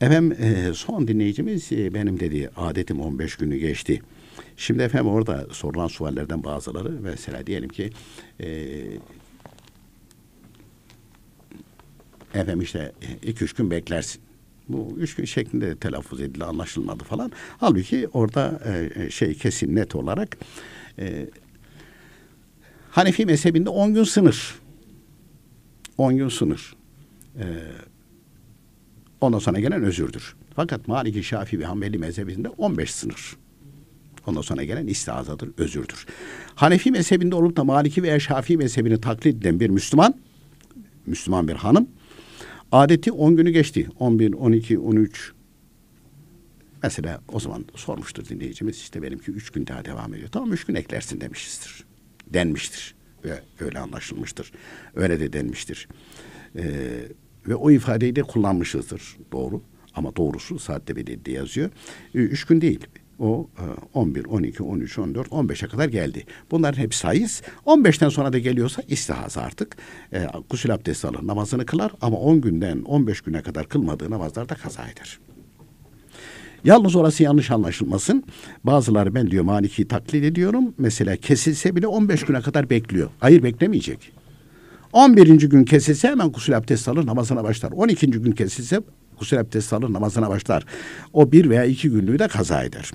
Efendim e, son dinleyicimiz e, benim dedi adetim 15 günü geçti. Şimdi efendim orada sorulan suallerden bazıları mesela diyelim ki e, efendim işte e, iki üç gün beklersin. Bu üç gün şeklinde telaffuz edildi anlaşılmadı falan. Halbuki orada şey kesin net olarak Hanefi mezhebinde on gün sınır. on gün sınır. E, Ondan sonra gelen özürdür. Fakat Maliki, Şafii ve Hanbeli mezhebinde 15 sınır. Ondan sonra gelen istiazadır, özürdür. Hanefi mezhebinde olup da Maliki veya Şafii mezhebini taklit eden bir Müslüman, Müslüman bir hanım, adeti 10 günü geçti. 11, 12, 13, Mesela o zaman sormuştur dinleyicimiz işte benimki üç gün daha devam ediyor. Tamam üç gün eklersin demişizdir. Denmiştir. Ve öyle anlaşılmıştır. Öyle de denmiştir. Ee, ve o ifadeyi de kullanmışızdır. Doğru. Ama doğrusu saatte belirli yazıyor. Ee, üç gün değil. O 11, 12, 13, 14, 15'e kadar geldi. Bunların hepsi sayız. 15'ten sonra da geliyorsa istihaz artık. E, gusül abdesti alır, namazını kılar ama 10 günden 15 güne kadar kılmadığı namazlarda kaza eder. Yalnız orası yanlış anlaşılmasın. Bazıları ben diyor Malik'i taklit ediyorum. Mesela kesilse bile 15 güne kadar bekliyor. Hayır beklemeyecek. 11. gün kesilse hemen gusül abdesti alır namazına başlar. 12. gün kesilse gusül abdesti alır namazına başlar. O bir veya iki günlüğü de kaza eder.